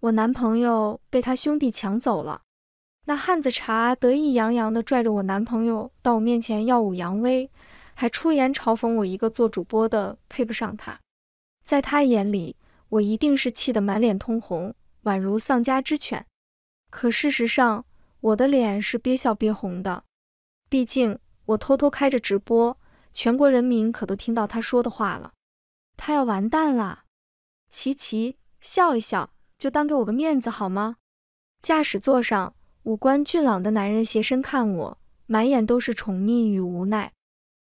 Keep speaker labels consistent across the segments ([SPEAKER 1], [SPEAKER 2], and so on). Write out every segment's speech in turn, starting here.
[SPEAKER 1] 我男朋友被他兄弟抢走了，那汉子茶得意洋洋地拽着我男朋友到我面前耀武扬威，还出言嘲讽我一个做主播的配不上他。在他眼里，我一定是气得满脸通红，宛如丧家之犬。可事实上，我的脸是憋笑憋红的。毕竟我偷偷开着直播，全国人民可都听到他说的话了。他要完蛋了！琪琪，笑一笑。就当给我个面子好吗？驾驶座上，五官俊朗的男人斜身看我，满眼都是宠溺与无奈。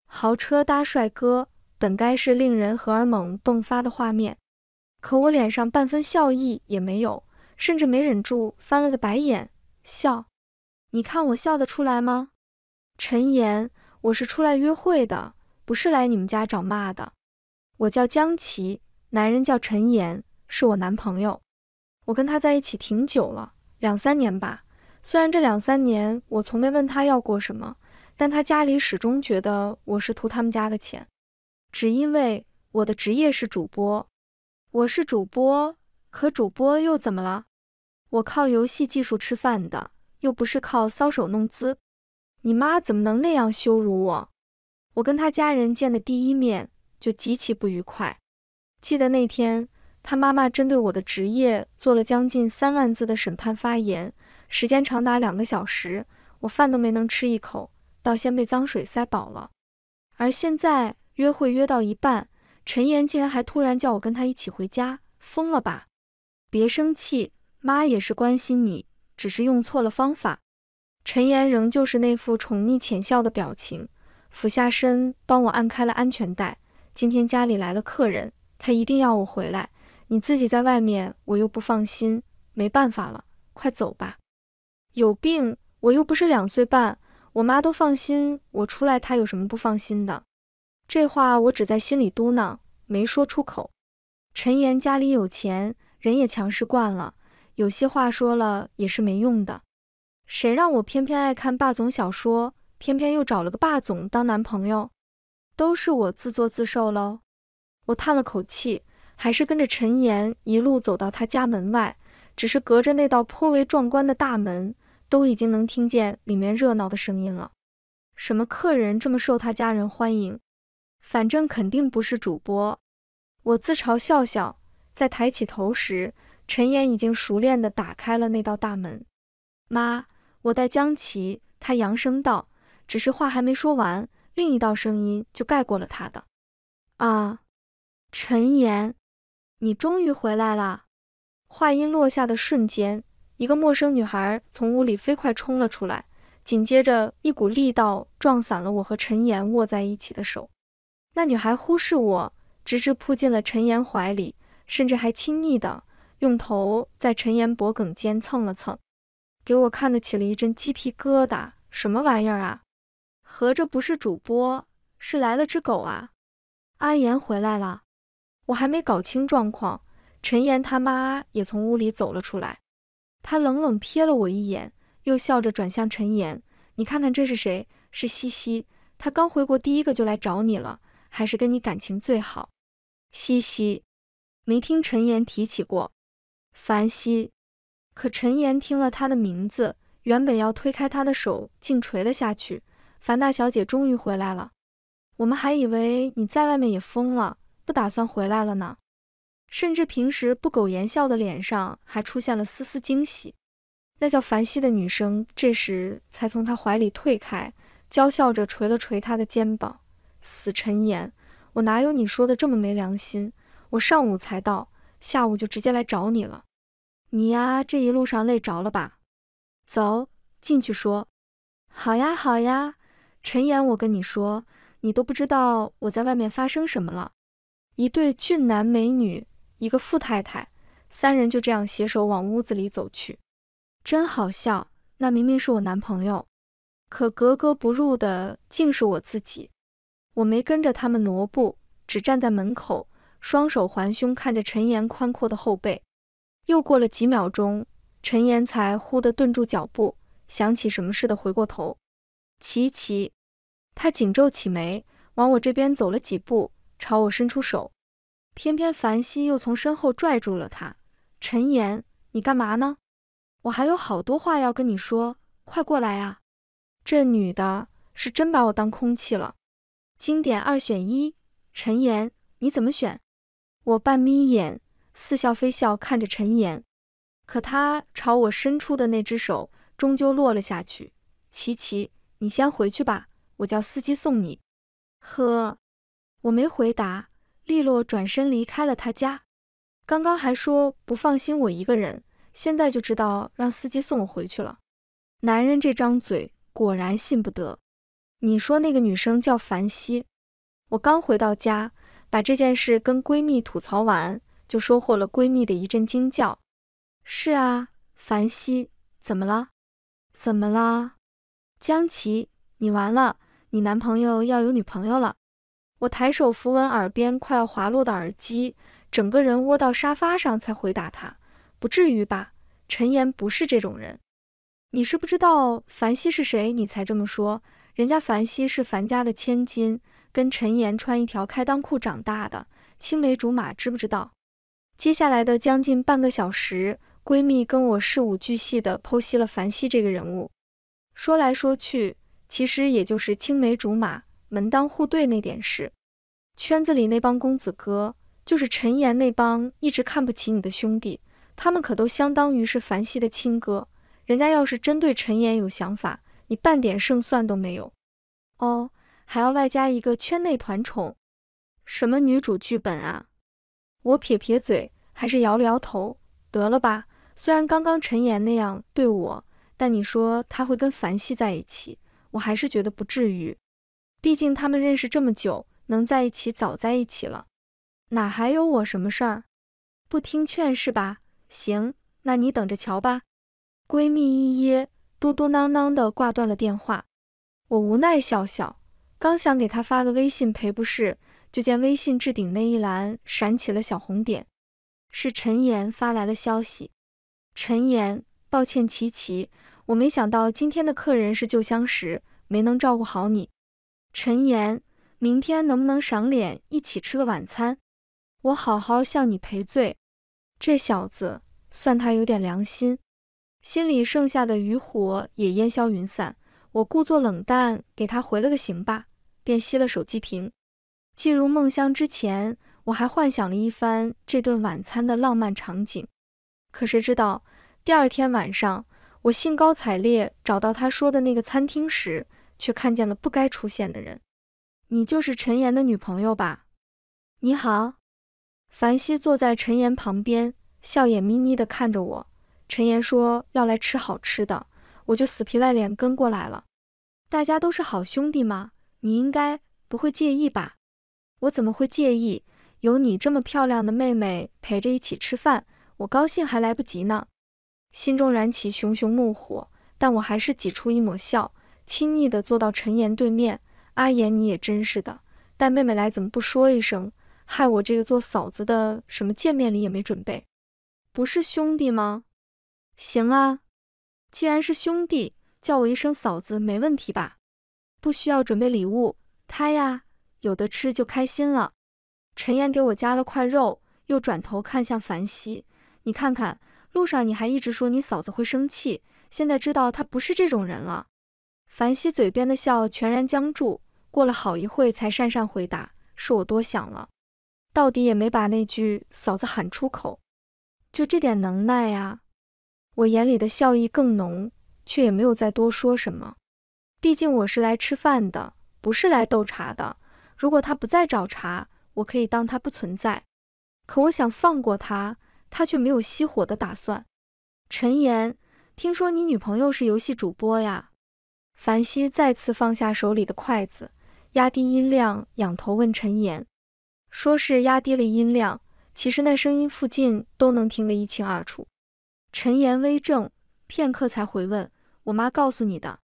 [SPEAKER 1] 豪车搭帅哥，本该是令人荷尔蒙迸发的画面，可我脸上半分笑意也没有，甚至没忍住翻了个白眼，笑。你看我笑得出来吗？陈岩，我是出来约会的，不是来你们家找骂的。我叫江琪，男人叫陈岩，是我男朋友。我跟他在一起挺久了，两三年吧。虽然这两三年我从没问他要过什么，但他家里始终觉得我是图他们家的钱，只因为我的职业是主播。我是主播，可主播又怎么了？我靠游戏技术吃饭的，又不是靠搔首弄姿。你妈怎么能那样羞辱我？我跟他家人见的第一面就极其不愉快。记得那天。他妈妈针对我的职业做了将近三万字的审判发言，时间长达两个小时，我饭都没能吃一口，倒先被脏水塞饱了。而现在约会约到一半，陈岩竟然还突然叫我跟他一起回家，疯了吧？别生气，妈也是关心你，只是用错了方法。陈岩仍旧是那副宠溺浅笑的表情，俯下身帮我按开了安全带。今天家里来了客人，他一定要我回来。你自己在外面，我又不放心，没办法了，快走吧。有病，我又不是两岁半，我妈都放心我出来，她有什么不放心的？这话我只在心里嘟囔，没说出口。陈岩家里有钱，人也强势惯了，有些话说了也是没用的。谁让我偏偏爱看霸总小说，偏偏又找了个霸总当男朋友，都是我自作自受喽。我叹了口气。还是跟着陈岩一路走到他家门外，只是隔着那道颇为壮观的大门，都已经能听见里面热闹的声音了。什么客人这么受他家人欢迎？反正肯定不是主播。我自嘲笑笑，在抬起头时，陈岩已经熟练地打开了那道大门。妈，我带江琪。他扬声道，只是话还没说完，另一道声音就盖过了他的。啊，陈岩。你终于回来了！话音落下的瞬间，一个陌生女孩从屋里飞快冲了出来，紧接着一股力道撞散了我和陈岩握在一起的手。那女孩忽视我，直直扑进了陈岩怀里，甚至还亲昵的用头在陈岩脖颈间蹭了蹭，给我看得起了一阵鸡皮疙瘩。什么玩意儿啊？合着不是主播，是来了只狗啊？阿岩回来了。我还没搞清状况，陈岩他妈也从屋里走了出来。他冷冷瞥了我一眼，又笑着转向陈岩：“你看看这是谁？是西西。他刚回国，第一个就来找你了，还是跟你感情最好。”西西没听陈岩提起过。凡西，可陈岩听了他的名字，原本要推开他的手，竟垂了下去。凡大小姐终于回来了，我们还以为你在外面也疯了。不打算回来了呢，甚至平时不苟言笑的脸上还出现了丝丝惊喜。那叫凡希的女生这时才从他怀里退开，娇笑着捶了捶他的肩膀：“死陈岩，我哪有你说的这么没良心？我上午才到，下午就直接来找你了。你呀，这一路上累着了吧？走进去说。好呀好呀，陈岩，我跟你说，你都不知道我在外面发生什么了。”一对俊男美女，一个富太太，三人就这样携手往屋子里走去，真好笑。那明明是我男朋友，可格格不入的竟是我自己。我没跟着他们挪步，只站在门口，双手环胸，看着陈岩宽阔的后背。又过了几秒钟，陈岩才忽地顿住脚步，想起什么似的回过头。琪琪，他紧皱起眉，往我这边走了几步。朝我伸出手，偏偏凡熙又从身后拽住了他。陈岩，你干嘛呢？我还有好多话要跟你说，快过来啊！这女的是真把我当空气了。经典二选一，陈岩，你怎么选？我半眯眼，似笑非笑看着陈岩，可他朝我伸出的那只手终究落了下去。琪琪，你先回去吧，我叫司机送你。呵。我没回答，利落转身离开了他家。刚刚还说不放心我一个人，现在就知道让司机送我回去了。男人这张嘴果然信不得。你说那个女生叫凡西，我刚回到家，把这件事跟闺蜜吐槽完，就收获了闺蜜的一阵惊叫。是啊，凡西，怎么了？怎么了？江琪，你完了，你男朋友要有女朋友了。我抬手扶稳耳边快要滑落的耳机，整个人窝到沙发上才回答他：“不至于吧，陈岩不是这种人。你是不知道凡熙是谁，你才这么说。人家凡熙是凡家的千金，跟陈岩穿一条开裆裤长大的青梅竹马，知不知道？”接下来的将近半个小时，闺蜜跟我事无巨细地剖析了凡熙这个人物，说来说去，其实也就是青梅竹马。门当户对那点事，圈子里那帮公子哥，就是陈岩那帮一直看不起你的兄弟，他们可都相当于是凡西的亲哥。人家要是针对陈岩有想法，你半点胜算都没有。哦，还要外加一个圈内团宠，什么女主剧本啊？我撇撇嘴，还是摇了摇头。得了吧，虽然刚刚陈岩那样对我，但你说他会跟凡西在一起，我还是觉得不至于。毕竟他们认识这么久，能在一起早在一起了，哪还有我什么事儿？不听劝是吧？行，那你等着瞧吧。闺蜜一噎，嘟嘟囔囔的挂断了电话。我无奈笑笑，刚想给她发个微信赔不是，就见微信置顶那一栏闪起了小红点，是陈岩发来了消息。陈岩，抱歉，琪琪，我没想到今天的客人是旧相识，没能照顾好你。陈岩，明天能不能赏脸一起吃个晚餐？我好好向你赔罪。这小子算他有点良心，心里剩下的余火也烟消云散。我故作冷淡，给他回了个行吧，便熄了手机屏。进入梦乡之前，我还幻想了一番这顿晚餐的浪漫场景。可谁知道，第二天晚上，我兴高采烈找到他说的那个餐厅时。却看见了不该出现的人。你就是陈岩的女朋友吧？你好，凡熙坐在陈岩旁边，笑眼眯眯地看着我。陈岩说要来吃好吃的，我就死皮赖脸跟过来了。大家都是好兄弟嘛，你应该不会介意吧？我怎么会介意？有你这么漂亮的妹妹陪着一起吃饭，我高兴还来不及呢。心中燃起熊熊怒火，但我还是挤出一抹笑。亲昵地坐到陈岩对面，阿岩，你也真是的，带妹妹来怎么不说一声，害我这个做嫂子的什么见面礼也没准备。不是兄弟吗？行啊，既然是兄弟，叫我一声嫂子没问题吧？不需要准备礼物，他呀，有的吃就开心了。陈岩给我夹了块肉，又转头看向凡熙，你看看，路上你还一直说你嫂子会生气，现在知道她不是这种人了。凡熙嘴边的笑全然僵住，过了好一会，才讪讪回答：“是我多想了，到底也没把那句嫂子喊出口。”就这点能耐啊！我眼里的笑意更浓，却也没有再多说什么。毕竟我是来吃饭的，不是来斗茶的。如果他不再找茬，我可以当他不存在。可我想放过他，他却没有熄火的打算。陈岩，听说你女朋友是游戏主播呀？凡希再次放下手里的筷子，压低音量，仰头问陈岩：“说是压低了音量，其实那声音附近都能听得一清二楚。”陈岩微怔，片刻才回问：“我妈告诉你的？”“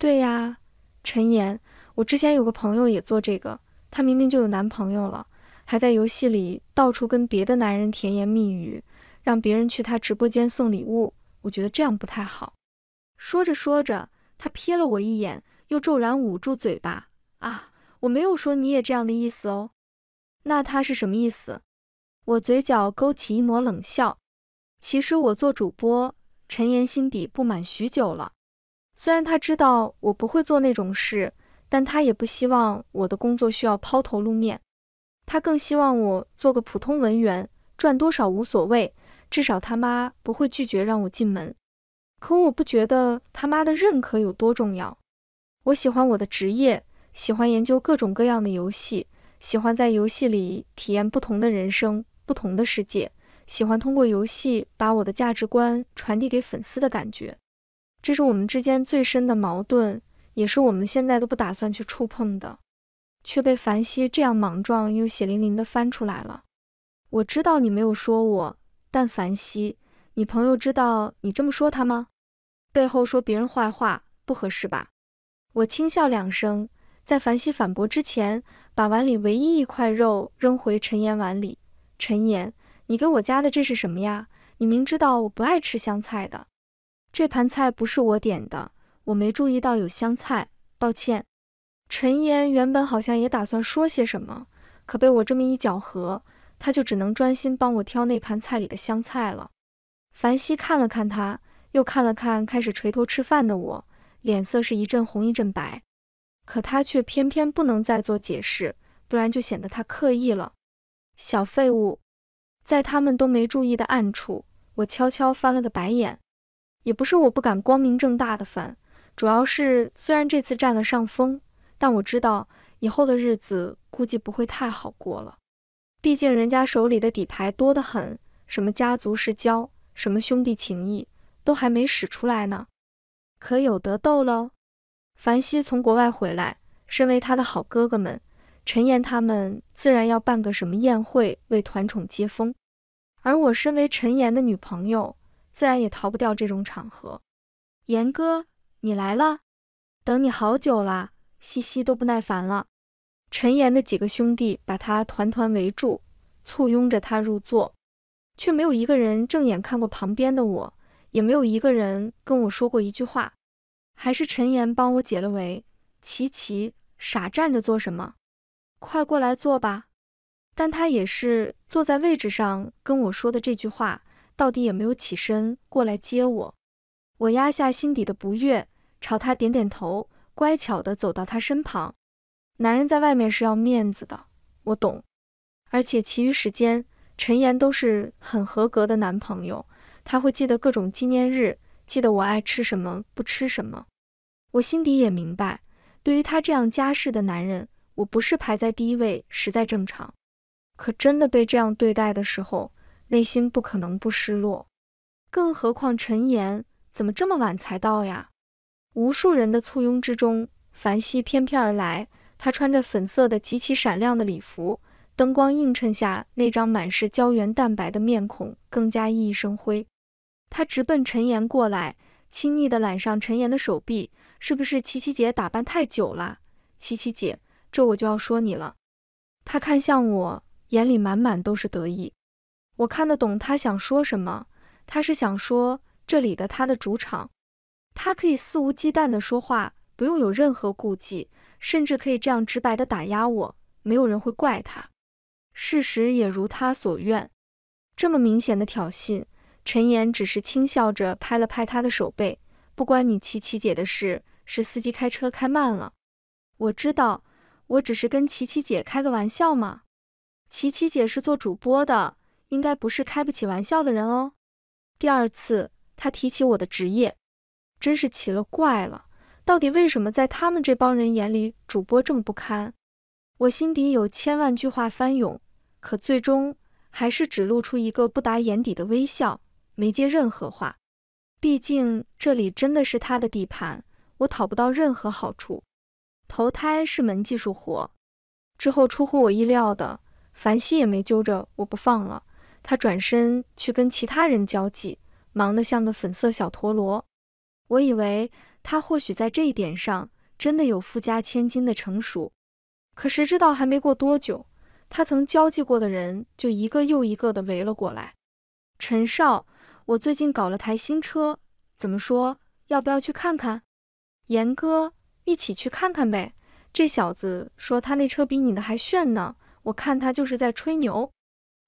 [SPEAKER 1] 对呀。”陈岩：“我之前有个朋友也做这个，她明明就有男朋友了，还在游戏里到处跟别的男人甜言蜜语，让别人去她直播间送礼物。我觉得这样不太好。”说着说着。他瞥了我一眼，又骤然捂住嘴巴。啊，我没有说你也这样的意思哦。那他是什么意思？我嘴角勾起一抹冷笑。其实我做主播，陈岩心底不满许久了。虽然他知道我不会做那种事，但他也不希望我的工作需要抛头露面。他更希望我做个普通文员，赚多少无所谓，至少他妈不会拒绝让我进门。可我不觉得他妈的认可有多重要。我喜欢我的职业，喜欢研究各种各样的游戏，喜欢在游戏里体验不同的人生、不同的世界，喜欢通过游戏把我的价值观传递给粉丝的感觉。这是我们之间最深的矛盾，也是我们现在都不打算去触碰的，却被凡希这样莽撞又血淋淋地翻出来了。我知道你没有说我，但凡希。你朋友知道你这么说他吗？背后说别人坏话不合适吧。我轻笑两声，在凡熙反驳之前，把碗里唯一一块肉扔回陈岩碗里。陈岩，你给我加的这是什么呀？你明知道我不爱吃香菜的。这盘菜不是我点的，我没注意到有香菜，抱歉。陈岩原本好像也打算说些什么，可被我这么一搅和，他就只能专心帮我挑那盘菜里的香菜了。凡西看了看他，又看了看开始垂头吃饭的我，脸色是一阵红一阵白。可他却偏偏不能再做解释，不然就显得他刻意了。小废物，在他们都没注意的暗处，我悄悄翻了个白眼。也不是我不敢光明正大的翻，主要是虽然这次占了上风，但我知道以后的日子估计不会太好过了。毕竟人家手里的底牌多得很，什么家族世交。什么兄弟情谊，都还没使出来呢，可有得斗喽！凡西从国外回来，身为他的好哥哥们，陈岩他们自然要办个什么宴会为团宠接风，而我身为陈岩的女朋友，自然也逃不掉这种场合。岩哥，你来了，等你好久了，西西都不耐烦了。陈岩的几个兄弟把他团团围住，簇拥着他入座。却没有一个人正眼看过旁边的我，也没有一个人跟我说过一句话。还是陈岩帮我解了围。琪琪，傻站着做什么？快过来坐吧。但他也是坐在位置上跟我说的这句话，到底也没有起身过来接我。我压下心底的不悦，朝他点点头，乖巧地走到他身旁。男人在外面是要面子的，我懂。而且，其余时间。陈岩都是很合格的男朋友，他会记得各种纪念日，记得我爱吃什么不吃什么。我心底也明白，对于他这样家世的男人，我不是排在第一位，实在正常。可真的被这样对待的时候，内心不可能不失落。更何况陈岩怎么这么晚才到呀？无数人的簇拥之中，凡熙翩翩而来，她穿着粉色的极其闪亮的礼服。灯光映衬下，那张满是胶原蛋白的面孔更加熠熠生辉。他直奔陈岩过来，亲昵地揽上陈岩的手臂。是不是琪琪姐打扮太久了？琪琪姐，这我就要说你了。他看向我，眼里满满都是得意。我看得懂他想说什么。他是想说这里的他的主场，他可以肆无忌惮地说话，不用有任何顾忌，甚至可以这样直白地打压我，没有人会怪他。事实也如他所愿，这么明显的挑衅，陈岩只是轻笑着拍了拍他的手背，不关你琪琪姐的事，是司机开车开慢了。我知道，我只是跟琪琪姐开个玩笑嘛。琪琪姐是做主播的，应该不是开不起玩笑的人哦。第二次，他提起我的职业，真是奇了怪了，到底为什么在他们这帮人眼里，主播这么不堪？我心底有千万句话翻涌。可最终还是只露出一个不达眼底的微笑，没接任何话。毕竟这里真的是他的地盘，我讨不到任何好处。投胎是门技术活。之后出乎我意料的，凡希也没揪着我不放了。他转身去跟其他人交际，忙得像个粉色小陀螺。我以为他或许在这一点上真的有富家千金的成熟，可谁知道还没过多久。他曾交际过的人就一个又一个的围了过来。陈少，我最近搞了台新车，怎么说？要不要去看看？严哥，一起去看看呗。这小子说他那车比你的还炫呢，我看他就是在吹牛。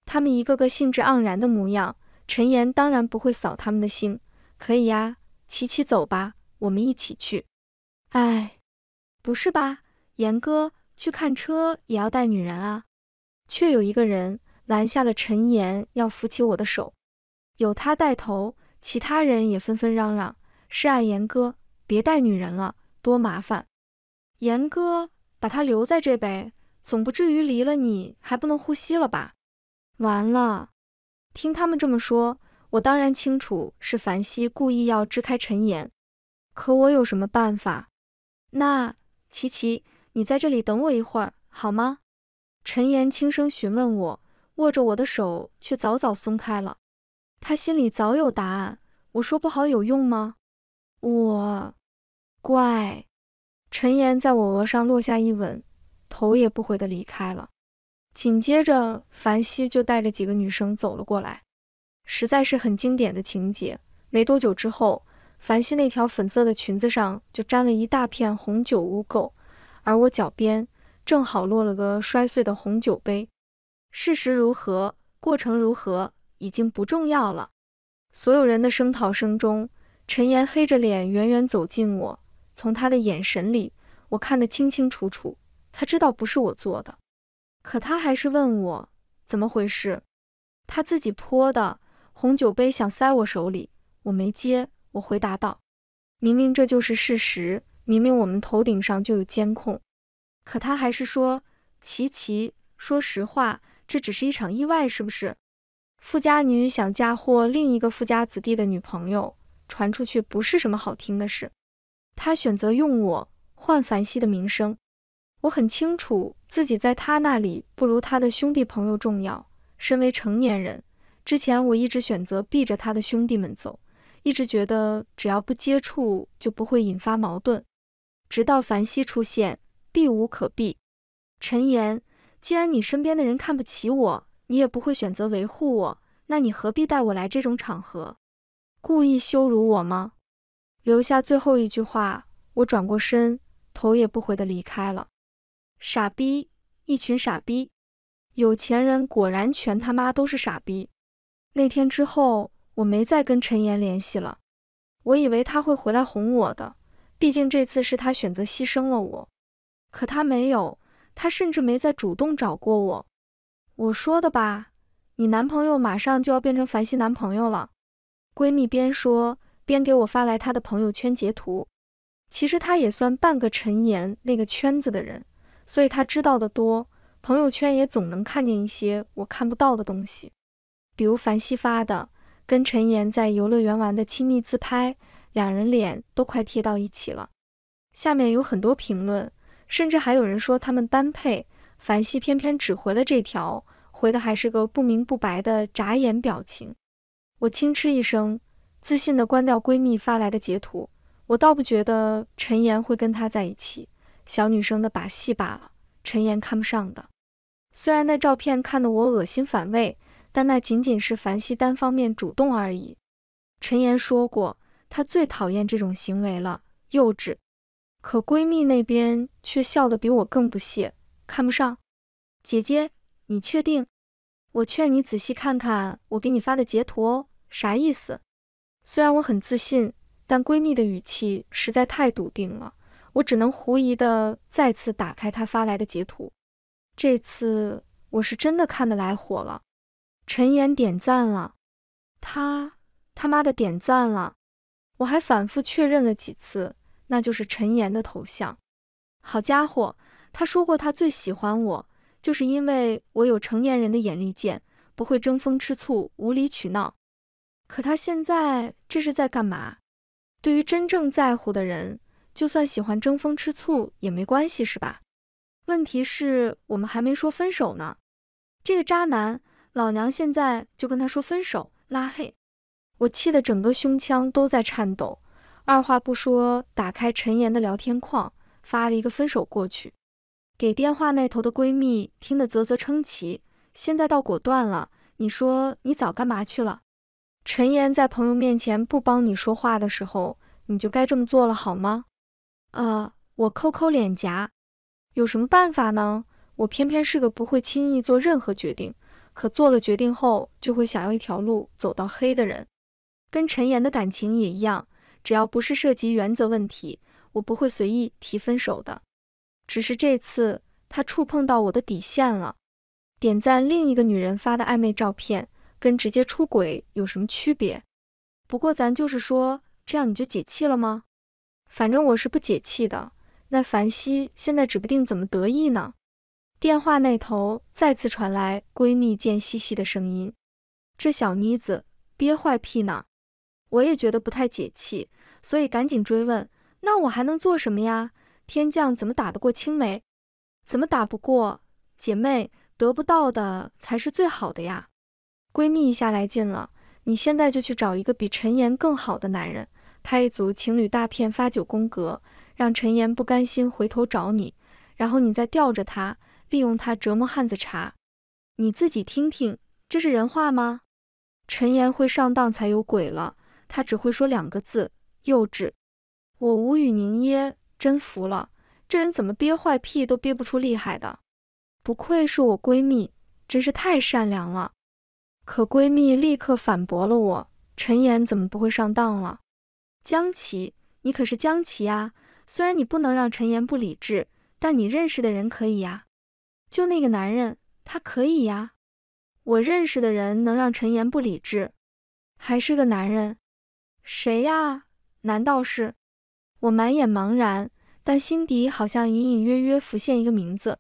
[SPEAKER 1] 他们一个个兴致盎然的模样，陈岩当然不会扫他们的兴。可以呀，骑骑走吧，我们一起去。哎，不是吧，严哥，去看车也要带女人啊？却有一个人拦下了陈岩，要扶起我的手。有他带头，其他人也纷纷嚷嚷：“是爱岩哥，别带女人了，多麻烦。”岩哥，把他留在这呗，总不至于离了你还不能呼吸了吧？完了，听他们这么说，我当然清楚是凡熙故意要支开陈岩，可我有什么办法？那琪琪，你在这里等我一会儿，好吗？陈岩轻声询问我，握着我的手却早早松开了。他心里早有答案，我说不好有用吗？我乖。陈岩在我额上落下一吻，头也不回的离开了。紧接着，凡希就带着几个女生走了过来。实在是很经典的情节。没多久之后，凡希那条粉色的裙子上就沾了一大片红酒污垢，而我脚边。正好落了个摔碎的红酒杯，事实如何，过程如何，已经不重要了。所有人的声讨声中，陈岩黑着脸远远走近我。从他的眼神里，我看得清清楚楚，他知道不是我做的，可他还是问我怎么回事。他自己泼的红酒杯想塞我手里，我没接。我回答道：“明明这就是事实，明明我们头顶上就有监控。”可他还是说：“琪琪，说实话，这只是一场意外，是不是？”富家女想嫁祸另一个富家子弟的女朋友，传出去不是什么好听的事。他选择用我换凡希的名声。我很清楚自己在他那里不如他的兄弟朋友重要。身为成年人，之前我一直选择避着他的兄弟们走，一直觉得只要不接触就不会引发矛盾，直到凡希出现。避无可避，陈岩，既然你身边的人看不起我，你也不会选择维护我，那你何必带我来这种场合，故意羞辱我吗？留下最后一句话，我转过身，头也不回地离开了。傻逼，一群傻逼，有钱人果然全他妈都是傻逼。那天之后，我没再跟陈岩联系了，我以为他会回来哄我的，毕竟这次是他选择牺牲了我。可他没有，他甚至没再主动找过我。我说的吧，你男朋友马上就要变成凡希男朋友了。闺蜜边说边给我发来她的朋友圈截图。其实她也算半个陈岩那个圈子的人，所以她知道的多，朋友圈也总能看见一些我看不到的东西。比如凡希发的跟陈岩在游乐园玩的亲密自拍，两人脸都快贴到一起了。下面有很多评论。甚至还有人说他们般配，凡西偏偏只回了这条，回的还是个不明不白的眨眼表情。我轻嗤一声，自信地关掉闺蜜发来的截图。我倒不觉得陈岩会跟他在一起，小女生的把戏罢了。陈岩看不上的。虽然那照片看得我恶心反胃，但那仅仅是凡西单方面主动而已。陈岩说过，他最讨厌这种行为了，幼稚。可闺蜜那边却笑得比我更不屑，看不上。姐姐，你确定？我劝你仔细看看我给你发的截图哦，啥意思？虽然我很自信，但闺蜜的语气实在太笃定了，我只能狐疑的再次打开她发来的截图。这次我是真的看得来火了，陈岩点赞了，他他妈的点赞了！我还反复确认了几次。那就是陈岩的头像。好家伙，他说过他最喜欢我，就是因为我有成年人的眼力见，不会争风吃醋、无理取闹。可他现在这是在干嘛？对于真正在乎的人，就算喜欢争风吃醋也没关系，是吧？问题是我们还没说分手呢。这个渣男，老娘现在就跟他说分手、拉黑。我气得整个胸腔都在颤抖。二话不说，打开陈妍的聊天框，发了一个分手过去，给电话那头的闺蜜听得啧啧称奇。现在倒果断了，你说你早干嘛去了？陈妍在朋友面前不帮你说话的时候，你就该这么做了，好吗？呃，我抠抠脸颊，有什么办法呢？我偏偏是个不会轻易做任何决定，可做了决定后就会想要一条路走到黑的人，跟陈妍的感情也一样。只要不是涉及原则问题，我不会随意提分手的。只是这次他触碰到我的底线了。点赞另一个女人发的暧昧照片，跟直接出轨有什么区别？不过咱就是说，这样你就解气了吗？反正我是不解气的。那凡西现在指不定怎么得意呢。电话那头再次传来闺蜜贱兮兮的声音：“这小妮子憋坏屁呢。”我也觉得不太解气，所以赶紧追问：“那我还能做什么呀？天降怎么打得过青梅？怎么打不过？姐妹得不到的才是最好的呀！”闺蜜一下来劲了：“你现在就去找一个比陈岩更好的男人，拍一组情侣大片发九宫格，让陈岩不甘心回头找你，然后你再吊着他，利用他折磨汉子茶。你自己听听，这是人话吗？陈岩会上当才有鬼了。”他只会说两个字“幼稚”，我无语凝噎，真服了，这人怎么憋坏屁都憋不出厉害的？不愧是我闺蜜，真是太善良了。可闺蜜立刻反驳了我：“陈岩怎么不会上当了？江琪，你可是江琪呀！虽然你不能让陈岩不理智，但你认识的人可以呀。就那个男人，他可以呀。我认识的人能让陈岩不理智，还是个男人。”谁呀？难道是？我满眼茫然，但心底好像隐隐约约浮现一个名字。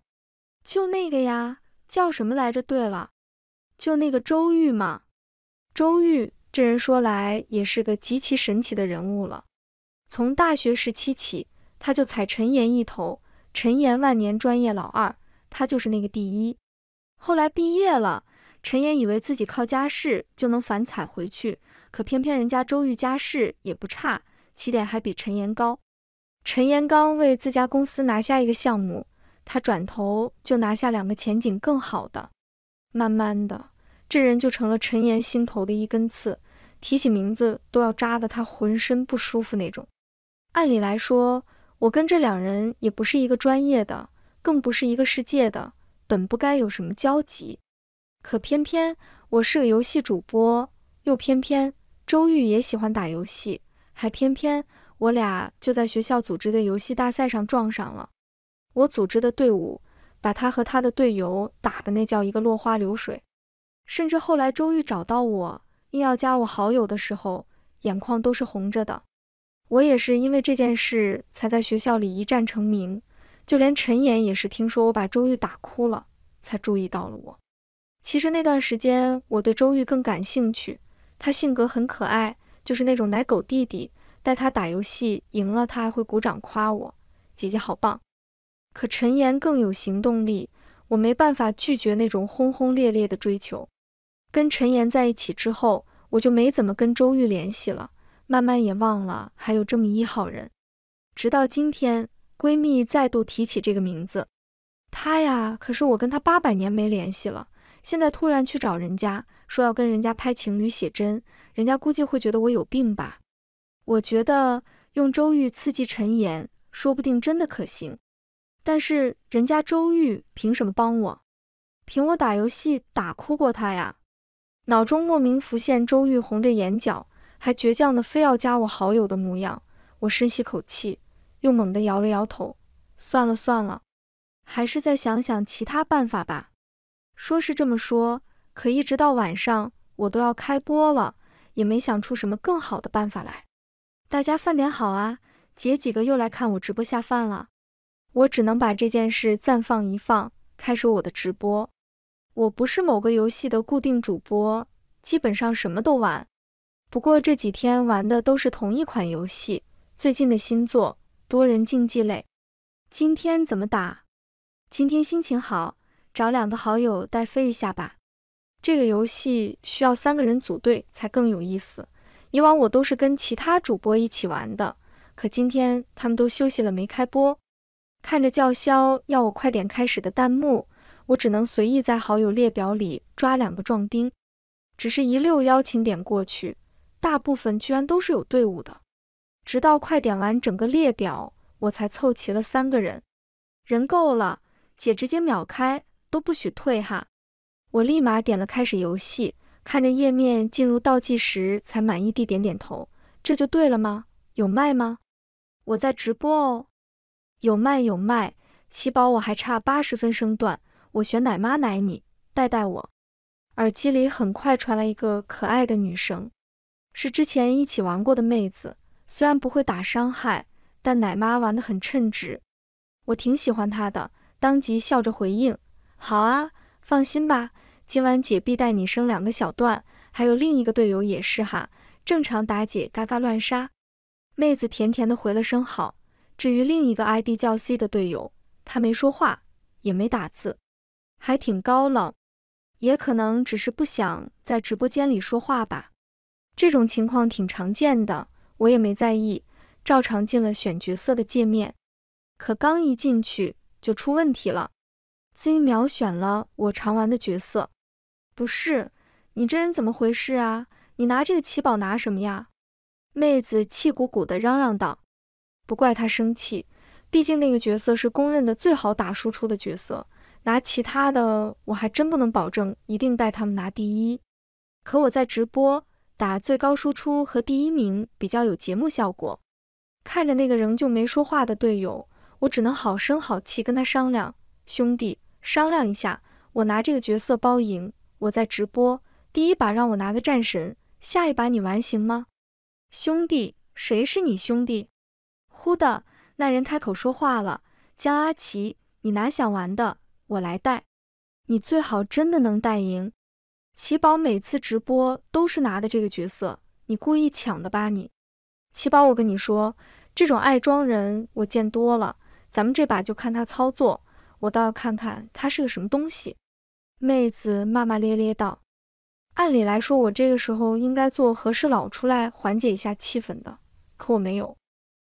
[SPEAKER 1] 就那个呀，叫什么来着？对了，就那个周玉嘛。周玉这人说来也是个极其神奇的人物了。从大学时期起，他就踩陈岩一头，陈岩万年专业老二，他就是那个第一。后来毕业了，陈岩以为自己靠家世就能反踩回去。可偏偏人家周玉家世也不差，起点还比陈岩高。陈岩刚为自家公司拿下一个项目，他转头就拿下两个前景更好的。慢慢的，这人就成了陈岩心头的一根刺，提起名字都要扎得他浑身不舒服那种。按理来说，我跟这两人也不是一个专业的，更不是一个世界的，本不该有什么交集。可偏偏我是个游戏主播，又偏偏。周玉也喜欢打游戏，还偏偏我俩就在学校组织的游戏大赛上撞上了。我组织的队伍把他和他的队友打的那叫一个落花流水。甚至后来周玉找到我，硬要加我好友的时候，眼眶都是红着的。我也是因为这件事才在学校里一战成名。就连陈岩也是听说我把周玉打哭了，才注意到了我。其实那段时间，我对周玉更感兴趣。他性格很可爱，就是那种奶狗弟弟。带他打游戏赢了，他还会鼓掌夸我，姐姐好棒。可陈岩更有行动力，我没办法拒绝那种轰轰烈烈的追求。跟陈岩在一起之后，我就没怎么跟周玉联系了，慢慢也忘了还有这么一号人。直到今天，闺蜜再度提起这个名字，他呀，可是我跟他八百年没联系了，现在突然去找人家。说要跟人家拍情侣写真，人家估计会觉得我有病吧。我觉得用周玉刺激陈岩，说不定真的可行。但是人家周玉凭什么帮我？凭我打游戏打哭过他呀？脑中莫名浮现周玉红着眼角，还倔强的非要加我好友的模样。我深吸口气，又猛地摇了摇头。算了算了，还是再想想其他办法吧。说是这么说。可一直到晚上，我都要开播了，也没想出什么更好的办法来。大家饭点好啊，姐几个又来看我直播下饭了，我只能把这件事暂放一放，开始我的直播。我不是某个游戏的固定主播，基本上什么都玩，不过这几天玩的都是同一款游戏，最近的新作，多人竞技类。今天怎么打？今天心情好，找两个好友代飞一下吧。这个游戏需要三个人组队才更有意思。以往我都是跟其他主播一起玩的，可今天他们都休息了没开播。看着叫嚣要我快点开始的弹幕，我只能随意在好友列表里抓两个壮丁。只是一溜邀请点过去，大部分居然都是有队伍的。直到快点完整个列表，我才凑齐了三个人。人够了，姐直接秒开，都不许退哈。我立马点了开始游戏，看着页面进入倒计时，才满意地点点头。这就对了吗？有卖吗？我在直播哦。有卖有卖，奇宝我还差八十分升段，我选奶妈奶你带带我。耳机里很快传来一个可爱的女声，是之前一起玩过的妹子。虽然不会打伤害，但奶妈玩得很称职，我挺喜欢她的。当即笑着回应：好啊，放心吧。今晚姐必带你升两个小段，还有另一个队友也是哈，正常打姐嘎嘎乱杀。妹子甜甜的回了声好。至于另一个 ID 叫 C 的队友，他没说话，也没打字，还挺高冷，也可能只是不想在直播间里说话吧。这种情况挺常见的，我也没在意，照常进了选角色的界面。可刚一进去就出问题了自己秒选了我常玩的角色。不是，你这人怎么回事啊？你拿这个奇宝拿什么呀？妹子气鼓鼓的嚷嚷道。不怪他生气，毕竟那个角色是公认的最好打输出的角色，拿其他的我还真不能保证一定带他们拿第一。可我在直播，打最高输出和第一名比较有节目效果。看着那个仍旧没说话的队友，我只能好声好气跟他商量，兄弟，商量一下，我拿这个角色包赢。我在直播，第一把让我拿个战神，下一把你玩行吗？兄弟，谁是你兄弟？呼的，那人开口说话了。江阿奇，你拿想玩的？我来带，你最好真的能带赢。奇宝每次直播都是拿的这个角色，你故意抢的吧你？奇宝，我跟你说，这种爱装人我见多了，咱们这把就看他操作，我倒要看看他是个什么东西。妹子骂骂咧咧道：“按理来说，我这个时候应该做和事佬出来缓解一下气氛的，可我没有，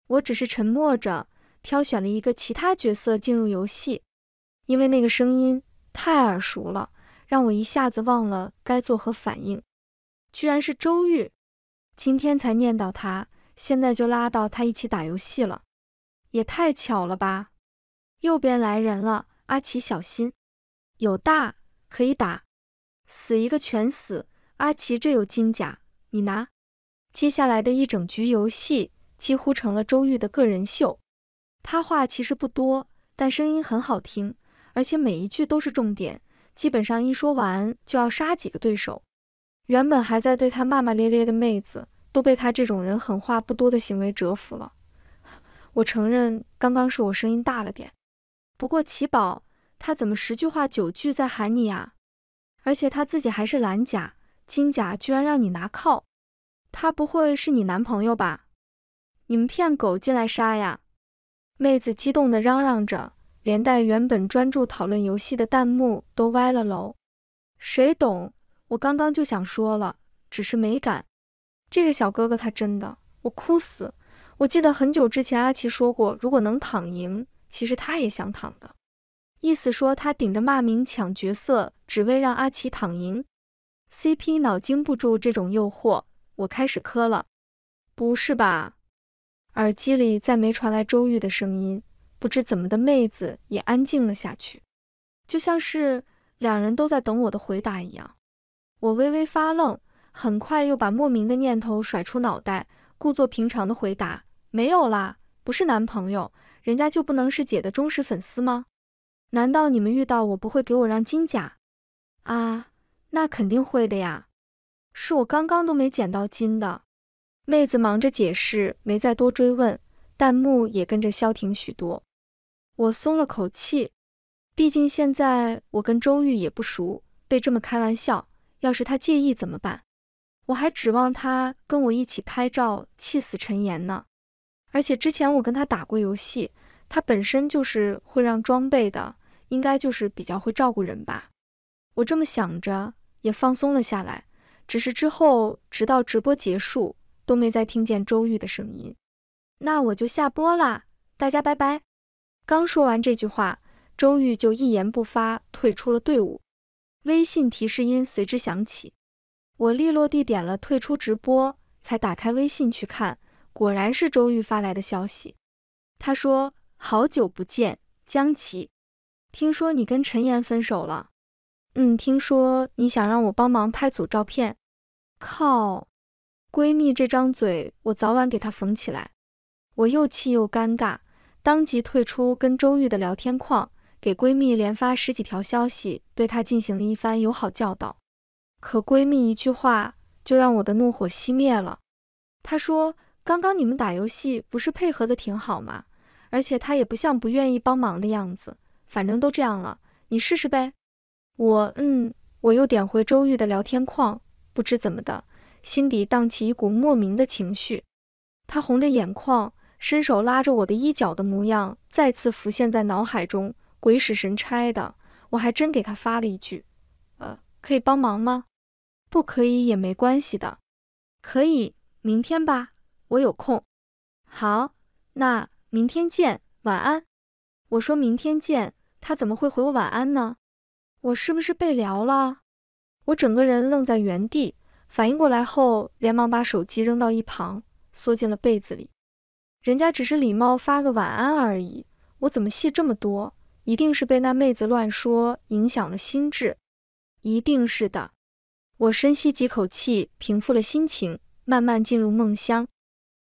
[SPEAKER 1] 我只是沉默着，挑选了一个其他角色进入游戏，因为那个声音太耳熟了，让我一下子忘了该作何反应。居然是周玉，今天才念到他，现在就拉到他一起打游戏了，也太巧了吧！右边来人了，阿奇小心，有大。”可以打，死一个全死。阿奇，这有金甲，你拿。接下来的一整局游戏几乎成了周玉的个人秀。他话其实不多，但声音很好听，而且每一句都是重点。基本上一说完就要杀几个对手。原本还在对他骂骂咧咧的妹子，都被他这种人狠话不多的行为折服了。我承认，刚刚是我声音大了点，不过奇宝。他怎么十句话九句在喊你啊？而且他自己还是蓝甲金甲，居然让你拿靠！他不会是你男朋友吧？你们骗狗进来杀呀！妹子激动地嚷嚷着，连带原本专注讨论游戏的弹幕都歪了楼。谁懂？我刚刚就想说了，只是没敢。这个小哥哥他真的，我哭死！我记得很久之前阿奇说过，如果能躺赢，其实他也想躺的。意思说他顶着骂名抢角色，只为让阿奇躺赢，CP 脑经不住这种诱惑，我开始磕了。不是吧？耳机里再没传来周玉的声音，不知怎么的，妹子也安静了下去，就像是两人都在等我的回答一样。我微微发愣，很快又把莫名的念头甩出脑袋，故作平常的回答：“没有啦，不是男朋友，人家就不能是姐的忠实粉丝吗？”难道你们遇到我不会给我让金甲啊？那肯定会的呀，是我刚刚都没捡到金的。妹子忙着解释，没再多追问，弹幕也跟着消停许多。我松了口气，毕竟现在我跟周玉也不熟，被这么开玩笑，要是他介意怎么办？我还指望他跟我一起拍照气死陈岩呢。而且之前我跟他打过游戏。他本身就是会让装备的，应该就是比较会照顾人吧。我这么想着，也放松了下来。只是之后，直到直播结束，都没再听见周玉的声音。那我就下播啦，大家拜拜。刚说完这句话，周玉就一言不发退出了队伍，微信提示音随之响起。我利落地点了退出直播，才打开微信去看，果然是周玉发来的消息。他说。好久不见，江琪，听说你跟陈岩分手了。嗯，听说你想让我帮忙拍组照片。靠！闺蜜这张嘴，我早晚给她缝起来。我又气又尴尬，当即退出跟周玉的聊天框，给闺蜜连发十几条消息，对她进行了一番友好教导。可闺蜜一句话就让我的怒火熄灭了。她说：“刚刚你们打游戏不是配合的挺好吗？”而且他也不像不愿意帮忙的样子，反正都这样了，你试试呗。我嗯，我又点回周玉的聊天框，不知怎么的，心底荡起一股莫名的情绪。他红着眼眶，伸手拉着我的衣角的模样再次浮现在脑海中，鬼使神差的，我还真给他发了一句：“呃，可以帮忙吗？不可以也没关系的。可以，明天吧，我有空。好，那。”明天见，晚安。我说明天见，他怎么会回我晚安呢？我是不是被聊了？我整个人愣在原地，反应过来后，连忙把手机扔到一旁，缩进了被子里。人家只是礼貌发个晚安而已，我怎么戏这么多？一定是被那妹子乱说影响了心智，一定是的。我深吸几口气，平复了心情，慢慢进入梦乡。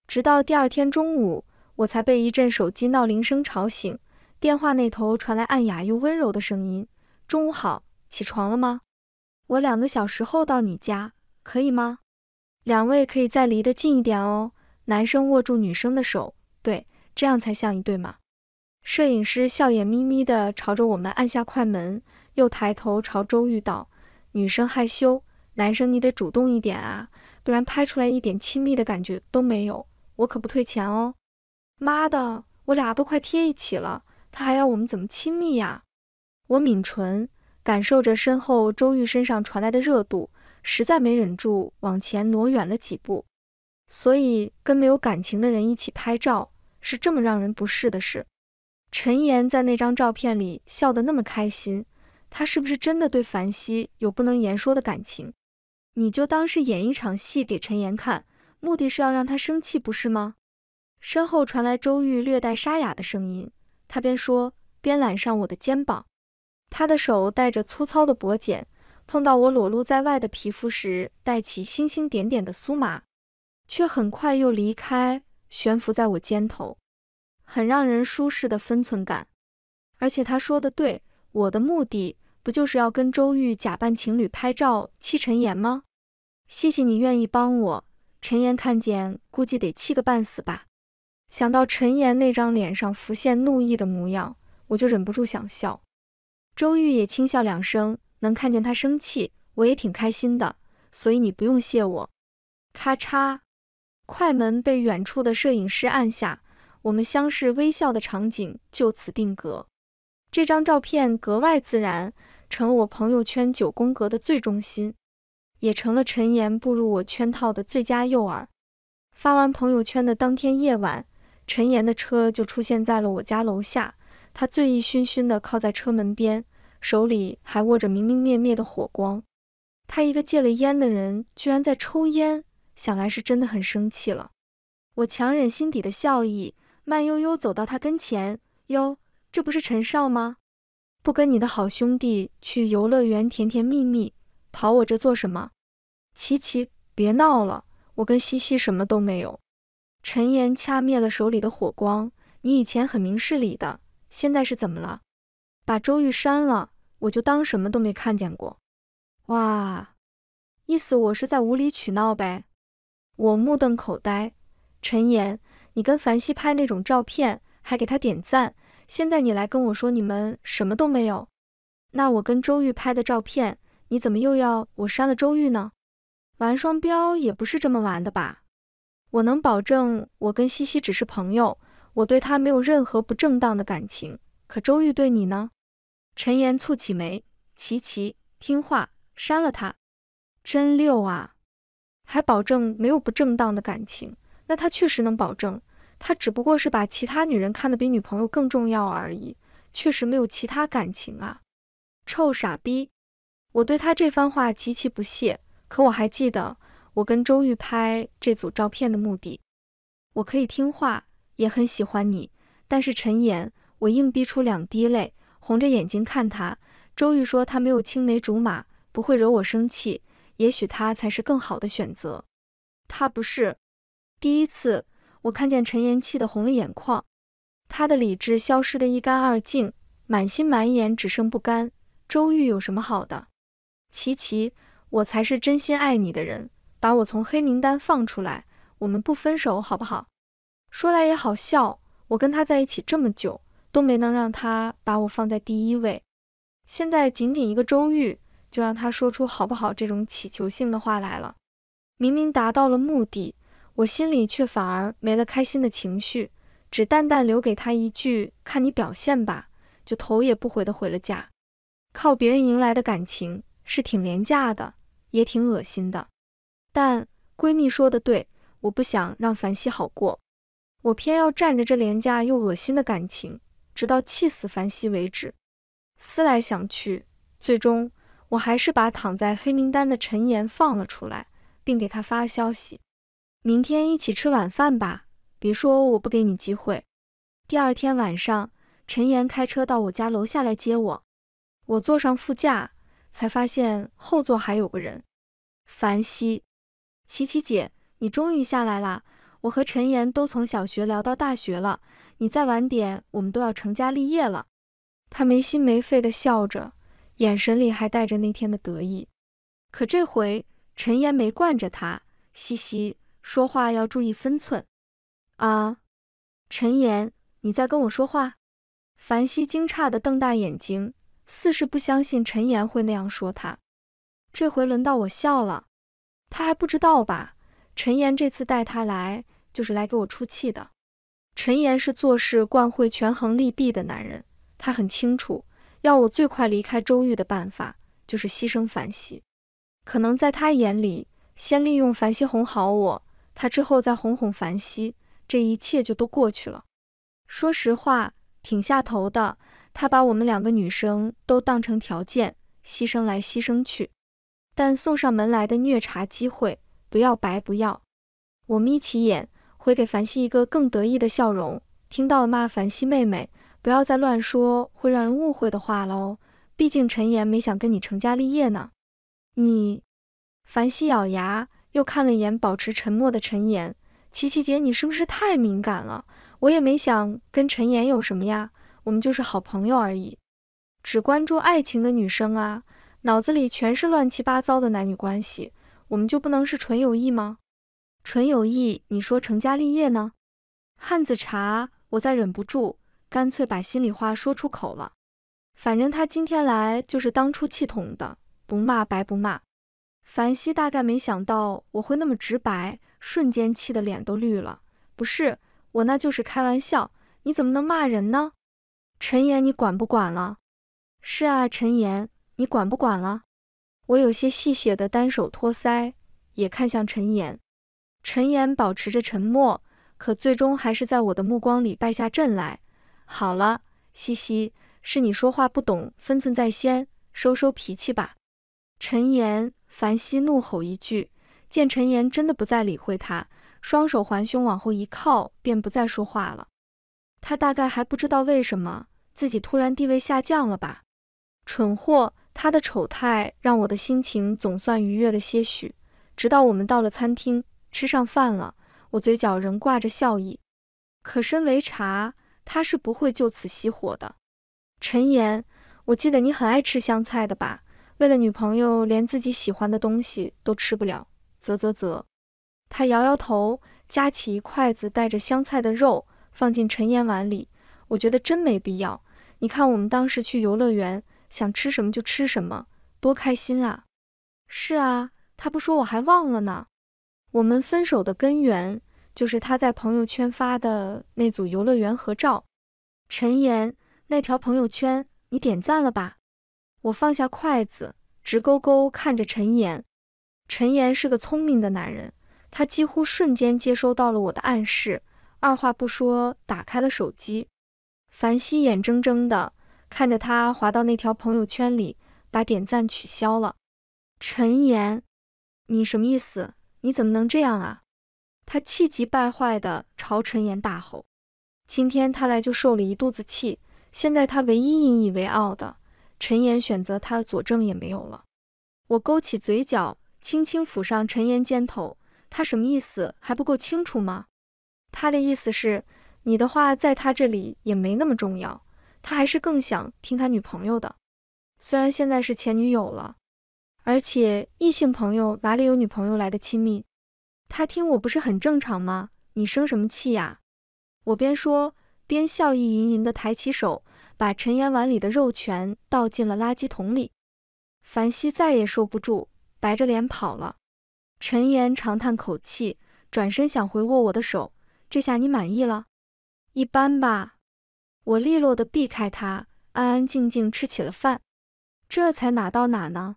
[SPEAKER 1] 直到第二天中午。我才被一阵手机闹铃声吵醒，电话那头传来暗哑又温柔的声音：“中午好，起床了吗？我两个小时后到你家，可以吗？两位可以再离得近一点哦。”男生握住女生的手，对，这样才像一对嘛。摄影师笑眼眯眯地朝着我们按下快门，又抬头朝周玉道：“女生害羞，男生你得主动一点啊，不然拍出来一点亲密的感觉都没有，我可不退钱哦。”妈的，我俩都快贴一起了，他还要我们怎么亲密呀？我抿唇，感受着身后周玉身上传来的热度，实在没忍住，往前挪远了几步。所以跟没有感情的人一起拍照，是这么让人不适的事。陈岩在那张照片里笑得那么开心，他是不是真的对凡熙有不能言说的感情？你就当是演一场戏给陈岩看，目的是要让他生气，不是吗？身后传来周玉略带沙哑的声音，他边说边揽上我的肩膀，他的手带着粗糙的薄茧，碰到我裸露在外的皮肤时带起星星点点的酥麻，却很快又离开，悬浮在我肩头，很让人舒适的分寸感。而且他说的对，我的目的不就是要跟周玉假扮情侣拍照气陈岩吗？谢谢你愿意帮我，陈岩看见估计得气个半死吧。想到陈岩那张脸上浮现怒意的模样，我就忍不住想笑。周玉也轻笑两声，能看见他生气，我也挺开心的。所以你不用谢我。咔嚓，快门被远处的摄影师按下，我们相视微笑的场景就此定格。这张照片格外自然，成了我朋友圈九宫格的最中心，也成了陈岩步入我圈套的最佳诱饵。发完朋友圈的当天夜晚。陈岩的车就出现在了我家楼下，他醉意醺醺地靠在车门边，手里还握着明明灭灭的火光。他一个戒了烟的人，居然在抽烟，想来是真的很生气了。我强忍心底的笑意，慢悠悠走到他跟前：“哟，这不是陈少吗？不跟你的好兄弟去游乐园甜甜蜜蜜，跑我这做什么？”琪琪，别闹了，我跟西西什么都没有。陈岩掐灭了手里的火光。你以前很明事理的，现在是怎么了？把周玉删了，我就当什么都没看见过。哇，意思我是在无理取闹呗？我目瞪口呆。陈岩，你跟凡希拍那种照片，还给他点赞，现在你来跟我说你们什么都没有？那我跟周玉拍的照片，你怎么又要我删了周玉呢？玩双标也不是这么玩的吧？我能保证，我跟西西只是朋友，我对他没有任何不正当的感情。可周玉对你呢？陈岩蹙起眉，齐齐，听话，删了他。真六啊！还保证没有不正当的感情？那他确实能保证，他只不过是把其他女人看得比女朋友更重要而已，确实没有其他感情啊！臭傻逼！我对他这番话极其不屑。可我还记得。我跟周玉拍这组照片的目的，我可以听话，也很喜欢你。但是陈岩，我硬逼出两滴泪，红着眼睛看他。周玉说他没有青梅竹马，不会惹我生气。也许他才是更好的选择。他不是。第一次，我看见陈岩气得红了眼眶，他的理智消失得一干二净，满心满眼只剩不甘。周玉有什么好的？琪琪，我才是真心爱你的人。把我从黑名单放出来，我们不分手好不好？说来也好笑，我跟他在一起这么久，都没能让他把我放在第一位，现在仅仅一个周玉，就让他说出好不好这种乞求性的话来了。明明达到了目的，我心里却反而没了开心的情绪，只淡淡留给他一句“看你表现吧”，就头也不回的回了家。靠别人赢来的感情是挺廉价的，也挺恶心的。但闺蜜说的对，我不想让凡西好过，我偏要占着这廉价又恶心的感情，直到气死凡西为止。思来想去，最终我还是把躺在黑名单的陈岩放了出来，并给他发消息：“明天一起吃晚饭吧，别说我不给你机会。”第二天晚上，陈岩开车到我家楼下来接我，我坐上副驾，才发现后座还有个人，凡西。琪琪姐，你终于下来啦！我和陈岩都从小学聊到大学了，你再晚点，我们都要成家立业了。他没心没肺地笑着，眼神里还带着那天的得意。可这回陈岩没惯着他，嘻嘻，说话要注意分寸。啊，陈岩，你在跟我说话？凡熙惊诧地瞪大眼睛，似是不相信陈岩会那样说他。这回轮到我笑了。他还不知道吧？陈岩这次带他来，就是来给我出气的。陈岩是做事惯会权衡利弊的男人，他很清楚，要我最快离开周玉的办法，就是牺牲樊熙。可能在他眼里，先利用樊熙哄好我，他之后再哄哄樊熙，这一切就都过去了。说实话，挺下头的。他把我们两个女生都当成条件，牺牲来牺牲去。但送上门来的虐茶机会，不要白不要。我眯起眼，回给凡西一个更得意的笑容。听到骂凡西妹妹，不要再乱说会让人误会的话喽。毕竟陈岩没想跟你成家立业呢。你，凡西咬牙，又看了眼保持沉默的陈岩。琪琪姐，你是不是太敏感了？我也没想跟陈岩有什么呀，我们就是好朋友而已。只关注爱情的女生啊。脑子里全是乱七八糟的男女关系，我们就不能是纯友谊吗？纯友谊，你说成家立业呢？汉子茶，我再忍不住，干脆把心里话说出口了。反正他今天来就是当出气筒的，不骂白不骂。凡熙大概没想到我会那么直白，瞬间气得脸都绿了。不是，我那就是开玩笑，你怎么能骂人呢？陈岩，你管不管了？是啊，陈岩。你管不管了？我有些戏谑的单手托腮，也看向陈岩。陈岩保持着沉默，可最终还是在我的目光里败下阵来。好了，嘻嘻，是你说话不懂分寸在先，收收脾气吧！陈岩，凡西怒吼一句，见陈岩真的不再理会他，双手环胸往后一靠，便不再说话了。他大概还不知道为什么自己突然地位下降了吧？蠢货！他的丑态让我的心情总算愉悦了些许，直到我们到了餐厅吃上饭了，我嘴角仍挂着笑意。可身为茶，他是不会就此熄火的。陈岩，我记得你很爱吃香菜的吧？为了女朋友，连自己喜欢的东西都吃不了，啧啧啧。他摇摇头，夹起一筷子带着香菜的肉放进陈岩碗里。我觉得真没必要。你看，我们当时去游乐园。想吃什么就吃什么，多开心啊！是啊，他不说我还忘了呢。我们分手的根源就是他在朋友圈发的那组游乐园合照。陈岩那条朋友圈你点赞了吧？我放下筷子，直勾勾看着陈岩。陈岩是个聪明的男人，他几乎瞬间接收到了我的暗示，二话不说打开了手机。凡希眼睁睁的。看着他滑到那条朋友圈里，把点赞取消了。陈岩，你什么意思？你怎么能这样啊？他气急败坏地朝陈岩大吼。今天他来就受了一肚子气，现在他唯一引以为傲的陈岩选择他的佐证也没有了。我勾起嘴角，轻轻抚上陈岩肩头。他什么意思还不够清楚吗？他的意思是，你的话在他这里也没那么重要。他还是更想听他女朋友的，虽然现在是前女友了，而且异性朋友哪里有女朋友来的亲密？他听我不是很正常吗？你生什么气呀？我边说边笑意盈盈的抬起手，把陈岩碗里的肉全倒进了垃圾桶里。凡希再也受不住，白着脸跑了。陈岩长叹口气，转身想回握我的手。这下你满意了？一般吧。我利落地避开他，安安静静吃起了饭。这才哪到哪呢？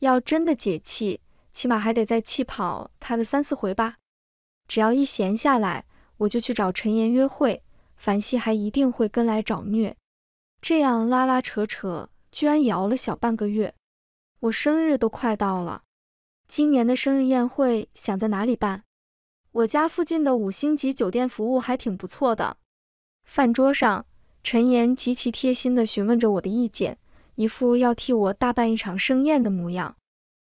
[SPEAKER 1] 要真的解气，起码还得再气跑他个三四回吧。只要一闲下来，我就去找陈岩约会，凡希还一定会跟来找虐。这样拉拉扯扯，居然也熬了小半个月。我生日都快到了，今年的生日宴会想在哪里办？我家附近的五星级酒店服务还挺不错的。饭桌上。陈岩极其贴心地询问着我的意见，一副要替我大办一场盛宴的模样。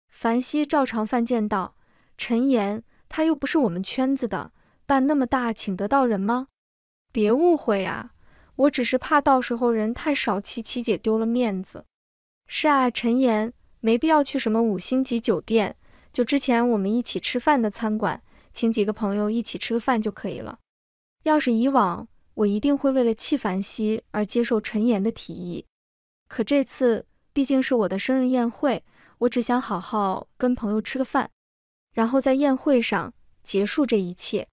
[SPEAKER 1] 凡熙照常犯贱道：“陈岩，他又不是我们圈子的，办那么大，请得到人吗？别误会啊，我只是怕到时候人太少，琪琪姐丢了面子。”“是啊，陈岩，没必要去什么五星级酒店，就之前我们一起吃饭的餐馆，请几个朋友一起吃个饭就可以了。要是以往……”我一定会为了气凡熙而接受陈岩的提议，可这次毕竟是我的生日宴会，我只想好好跟朋友吃个饭，然后在宴会上结束这一切。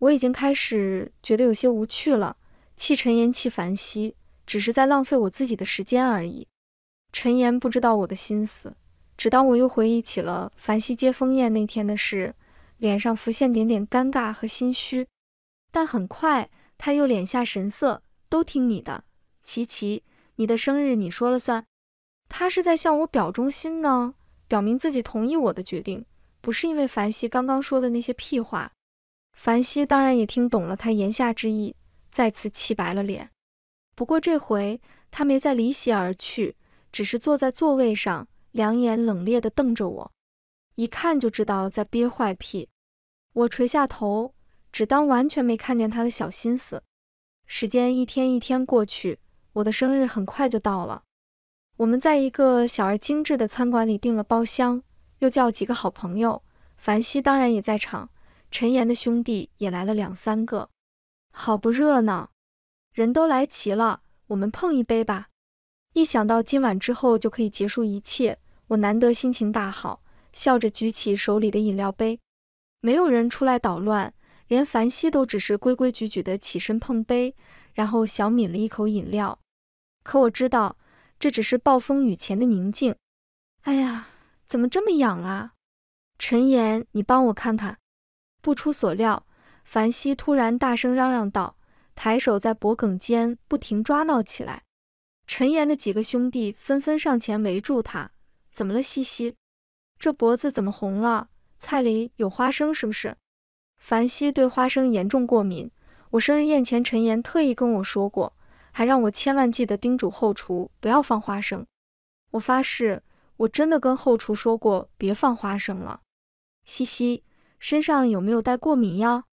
[SPEAKER 1] 我已经开始觉得有些无趣了，气陈岩、气凡西，只是在浪费我自己的时间而已。陈岩不知道我的心思，只当我又回忆起了凡西接风宴那天的事，脸上浮现点点尴尬和心虚，但很快。他又敛下神色，都听你的，琪琪，你的生日你说了算。他是在向我表忠心呢，表明自己同意我的决定，不是因为凡西刚刚说的那些屁话。凡西当然也听懂了他言下之意，再次气白了脸。不过这回他没再离席而去，只是坐在座位上，两眼冷冽地瞪着我，一看就知道在憋坏屁。我垂下头。只当完全没看见他的小心思。时间一天一天过去，我的生日很快就到了。我们在一个小而精致的餐馆里订了包厢，又叫几个好朋友，凡希当然也在场，陈岩的兄弟也来了两三个，好不热闹。人都来齐了，我们碰一杯吧。一想到今晚之后就可以结束一切，我难得心情大好，笑着举起手里的饮料杯。没有人出来捣乱。连凡希都只是规规矩矩地起身碰杯，然后小抿了一口饮料。可我知道，这只是暴风雨前的宁静。哎呀，怎么这么痒啊？陈岩，你帮我看看。不出所料，凡希突然大声嚷嚷道，抬手在脖梗间不停抓挠起来。陈岩的几个兄弟纷纷上前围住他：“怎么了，西西？这脖子怎么红了？菜里有花生是不是？”凡希对花生严重过敏，我生日宴前陈岩特意跟我说过，还让我千万记得叮嘱后厨不要放花生。我发誓，我真的跟后厨说过别放花生了。嘻嘻，身上有没有带过敏药？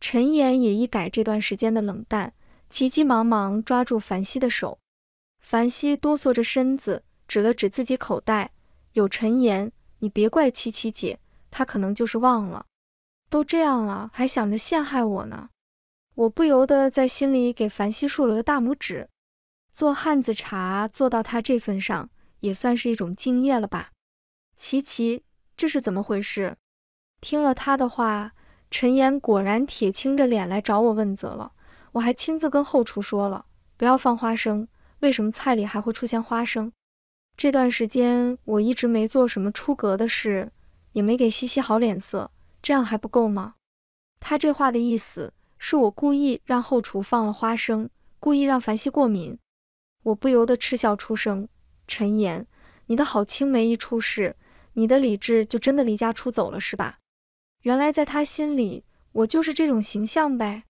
[SPEAKER 1] 陈岩也一改这段时间的冷淡，急急忙忙抓住凡西的手。凡西哆嗦着身子，指了指自己口袋，有。陈岩，你别怪七七姐，她可能就是忘了。都这样了，还想着陷害我呢！我不由得在心里给樊熙竖了个大拇指，做汉子茶做到他这份上，也算是一种敬业了吧？琪琪，这是怎么回事？听了他的话，陈岩果然铁青着脸来找我问责了。我还亲自跟后厨说了，不要放花生，为什么菜里还会出现花生？这段时间我一直没做什么出格的事，也没给西西好脸色。这样还不够吗？他这话的意思是我故意让后厨放了花生，故意让凡希过敏。我不由得嗤笑出声。陈岩，你的好青梅一出事，你的理智就真的离家出走了是吧？原来在他心里，我就是这种形象呗。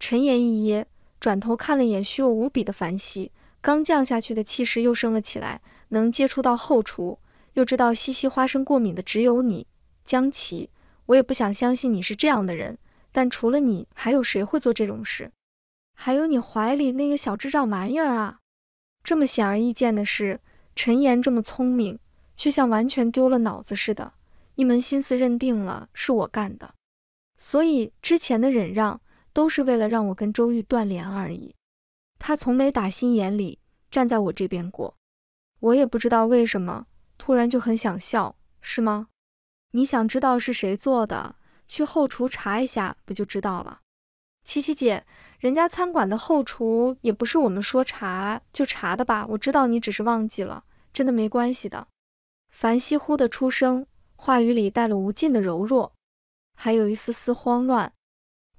[SPEAKER 1] 陈岩一噎，转头看了一眼虚弱无比的凡希，刚降下去的气势又升了起来。能接触到后厨，又知道西西花生过敏的只有你，江琪。我也不想相信你是这样的人，但除了你，还有谁会做这种事？还有你怀里那个小智障玩意儿啊！这么显而易见的事，陈岩这么聪明，却像完全丢了脑子似的，一门心思认定了是我干的。所以之前的忍让，都是为了让我跟周玉断联而已。他从没打心眼里站在我这边过。我也不知道为什么，突然就很想笑，是吗？你想知道是谁做的，去后厨查一下不就知道了？琪琪姐，人家餐馆的后厨也不是我们说查就查的吧？我知道你只是忘记了，真的没关系的。凡西忽的出声，话语里带了无尽的柔弱，还有一丝丝慌乱。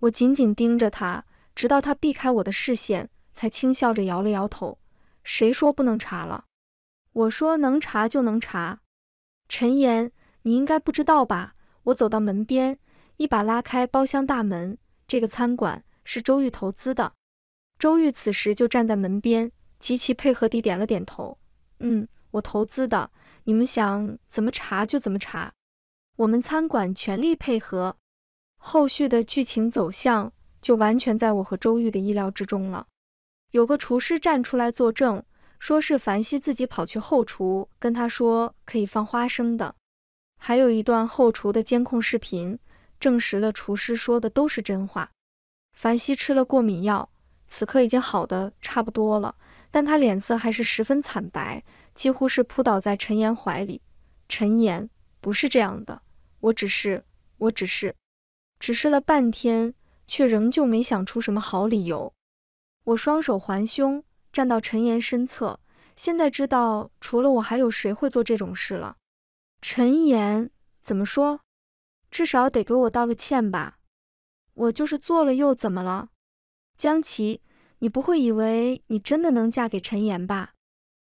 [SPEAKER 1] 我紧紧盯着他，直到他避开我的视线，才轻笑着摇了摇头。谁说不能查了？我说能查就能查。陈岩。你应该不知道吧？我走到门边，一把拉开包厢大门。这个餐馆是周玉投资的。周玉此时就站在门边，极其配合地点了点头。嗯，我投资的，你们想怎么查就怎么查，我们餐馆全力配合。后续的剧情走向就完全在我和周玉的意料之中了。有个厨师站出来作证，说是凡西自己跑去后厨，跟他说可以放花生的。还有一段后厨的监控视频，证实了厨师说的都是真话。凡西吃了过敏药，此刻已经好的差不多了，但他脸色还是十分惨白，几乎是扑倒在陈岩怀里。陈岩不是这样的，我只是，我只是，只是了半天，却仍旧没想出什么好理由。我双手环胸，站到陈岩身侧，现在知道除了我还有谁会做这种事了。陈岩怎么说？至少得给我道个歉吧！我就是做了又怎么了？江琪，你不会以为你真的能嫁给陈岩吧？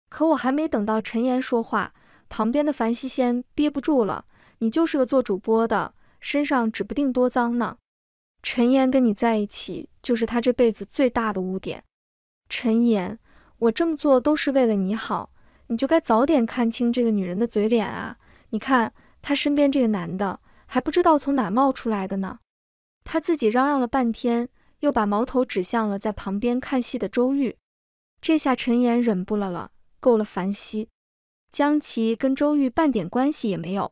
[SPEAKER 1] 可我还没等到陈岩说话，旁边的樊西先憋不住了：“你就是个做主播的，身上指不定多脏呢！陈岩跟你在一起，就是他这辈子最大的污点。陈岩，我这么做都是为了你好，你就该早点看清这个女人的嘴脸啊！”你看他身边这个男的还不知道从哪冒出来的呢，他自己嚷嚷了半天，又把矛头指向了在旁边看戏的周玉。这下陈岩忍不了了，够了，凡希，江琪跟周玉半点关系也没有。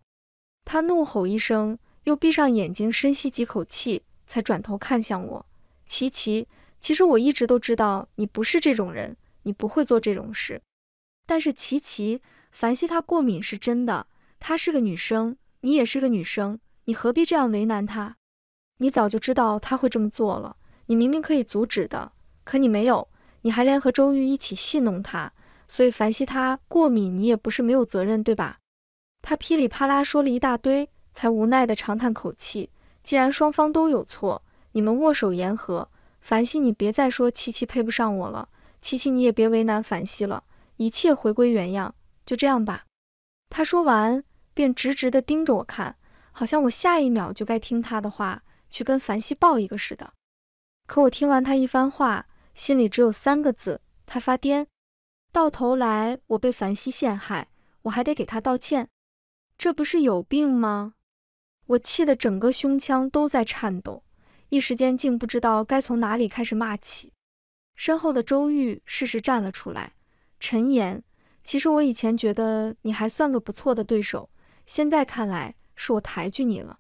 [SPEAKER 1] 他怒吼一声，又闭上眼睛，深吸几口气，才转头看向我。琪琪，其实我一直都知道你不是这种人，你不会做这种事。但是琪琪，凡西他过敏是真的。她是个女生，你也是个女生，你何必这样为难她？你早就知道她会这么做了，你明明可以阻止的，可你没有，你还联合周玉一起戏弄她。所以凡熙她过敏，你也不是没有责任，对吧？他噼里啪啦说了一大堆，才无奈地长叹口气。既然双方都有错，你们握手言和。凡熙，你别再说琪琪配不上我了，琪琪你也别为难凡熙了，一切回归原样，就这样吧。他说完。便直直地盯着我看，好像我下一秒就该听他的话，去跟凡西抱一个似的。可我听完他一番话，心里只有三个字：他发癫。到头来，我被凡西陷害，我还得给他道歉，这不是有病吗？我气得整个胸腔都在颤抖，一时间竟不知道该从哪里开始骂起。身后的周玉适时站了出来：“陈岩，其实我以前觉得你还算个不错的对手。”现在看来是我抬举你了，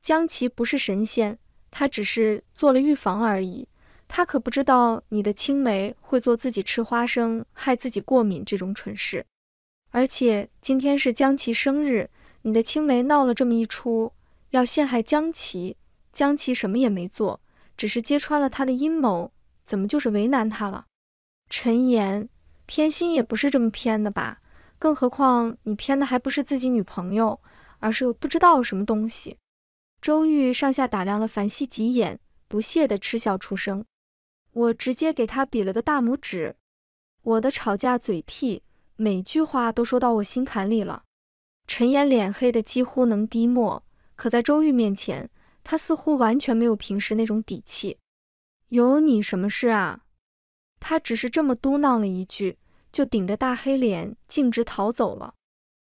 [SPEAKER 1] 江琪不是神仙，他只是做了预防而已。他可不知道你的青梅会做自己吃花生害自己过敏这种蠢事。而且今天是江琪生日，你的青梅闹了这么一出，要陷害江琪。江琪什么也没做，只是揭穿了他的阴谋，怎么就是为难他了？陈岩，偏心也不是这么偏的吧？更何况你偏的还不是自己女朋友，而是不知道什么东西。周玉上下打量了凡希几眼，不屑的嗤笑出声。我直接给他比了个大拇指，我的吵架嘴替，每句话都说到我心坎里了。陈岩脸黑的几乎能滴墨，可在周玉面前，他似乎完全没有平时那种底气。有你什么事啊？他只是这么嘟囔了一句。就顶着大黑脸径直逃走了。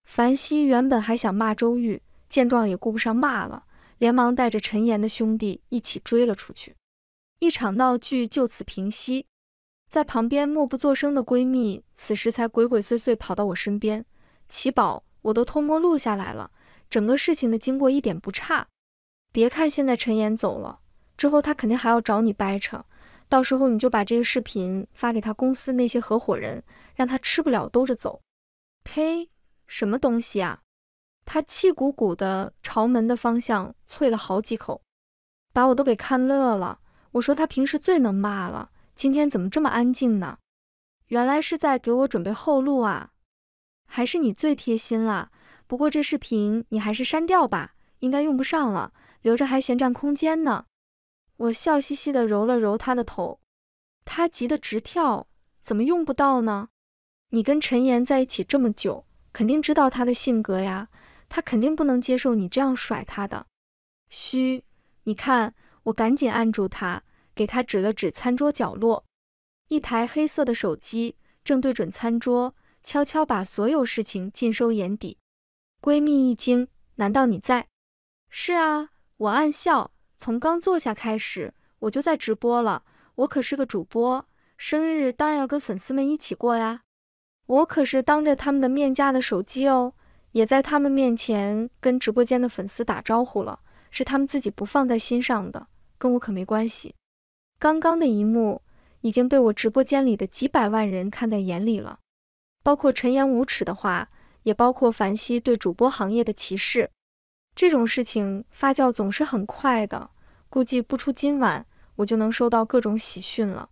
[SPEAKER 1] 凡熙原本还想骂周玉，见状也顾不上骂了，连忙带着陈岩的兄弟一起追了出去。一场闹剧就此平息。在旁边默不作声的闺蜜，此时才鬼鬼祟祟跑到我身边：“奇宝，我都偷摸录下来了，整个事情的经过一点不差。别看现在陈岩走了，之后他肯定还要找你掰扯，到时候你就把这个视频发给他公司那些合伙人。”让他吃不了兜着走，呸！什么东西啊！他气鼓鼓的朝门的方向啐了好几口，把我都给看乐了。我说他平时最能骂了，今天怎么这么安静呢？原来是在给我准备后路啊！还是你最贴心了。不过这视频你还是删掉吧，应该用不上了，留着还嫌占空间呢。我笑嘻嘻的揉了揉他的头，他急得直跳，怎么用不到呢？你跟陈岩在一起这么久，肯定知道他的性格呀，他肯定不能接受你这样甩他的。嘘，你看，我赶紧按住他，给他指了指餐桌角落，一台黑色的手机正对准餐桌，悄悄把所有事情尽收眼底。闺蜜一惊，难道你在？是啊，我暗笑，从刚坐下开始我就在直播了，我可是个主播，生日当然要跟粉丝们一起过呀。我可是当着他们的面架的手机哦，也在他们面前跟直播间的粉丝打招呼了，是他们自己不放在心上的，跟我可没关系。刚刚的一幕已经被我直播间里的几百万人看在眼里了，包括陈言无耻的话，也包括凡希对主播行业的歧视。这种事情发酵总是很快的，估计不出今晚，我就能收到各种喜讯了。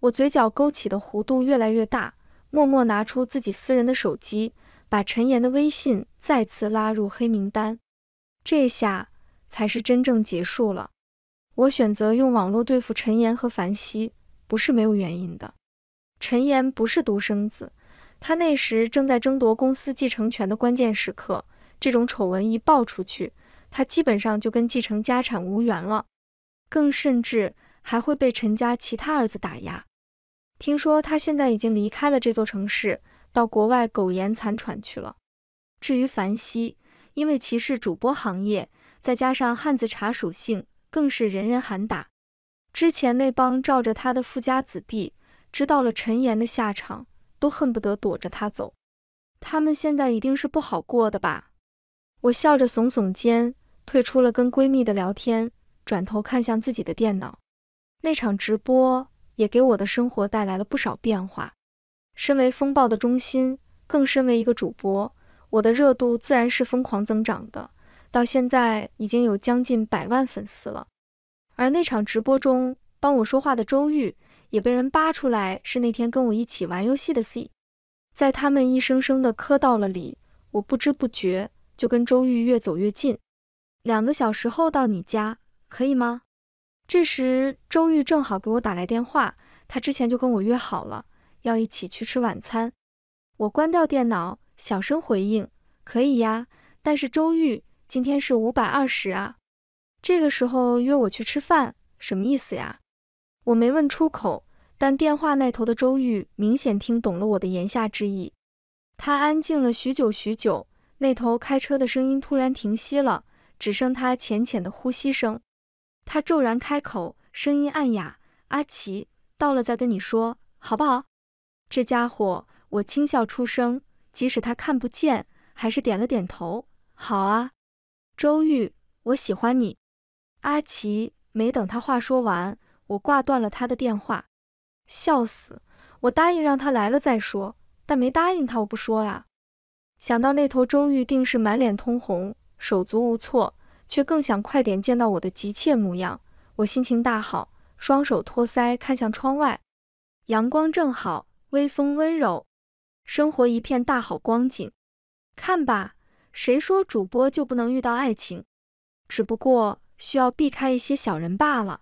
[SPEAKER 1] 我嘴角勾起的弧度越来越大。默默拿出自己私人的手机，把陈岩的微信再次拉入黑名单。这下才是真正结束了。我选择用网络对付陈岩和凡希，不是没有原因的。陈岩不是独生子，他那时正在争夺公司继承权的关键时刻，这种丑闻一爆出去，他基本上就跟继承家产无缘了，更甚至还会被陈家其他儿子打压。听说他现在已经离开了这座城市，到国外苟延残喘去了。至于凡希，因为歧视主播行业，再加上汉字茶属性，更是人人喊打。之前那帮罩着他的富家子弟，知道了陈岩的下场，都恨不得躲着他走。他们现在一定是不好过的吧？我笑着耸耸肩，退出了跟闺蜜的聊天，转头看向自己的电脑，那场直播。也给我的生活带来了不少变化。身为风暴的中心，更身为一个主播，我的热度自然是疯狂增长的。到现在已经有将近百万粉丝了。而那场直播中帮我说话的周玉，也被人扒出来是那天跟我一起玩游戏的 C。在他们一声声的磕到了里，我不知不觉就跟周玉越走越近。两个小时后到你家，可以吗？这时，周玉正好给我打来电话，他之前就跟我约好了，要一起去吃晚餐。我关掉电脑，小声回应：“可以呀，但是周玉今天是五百二十啊。”这个时候约我去吃饭，什么意思呀？我没问出口，但电话那头的周玉明显听懂了我的言下之意。他安静了许久许久，那头开车的声音突然停息了，只剩他浅浅的呼吸声。他骤然开口，声音暗哑：“阿奇，到了再跟你说，好不好？”这家伙，我轻笑出声，即使他看不见，还是点了点头：“好啊。”周玉，我喜欢你。阿奇没等他话说完，我挂断了他的电话。笑死！我答应让他来了再说，但没答应他，我不说啊。想到那头，周玉定是满脸通红，手足无措。却更想快点见到我的急切模样。我心情大好，双手托腮看向窗外，阳光正好，微风温柔，生活一片大好光景。看吧，谁说主播就不能遇到爱情？只不过需要避开一些小人罢了。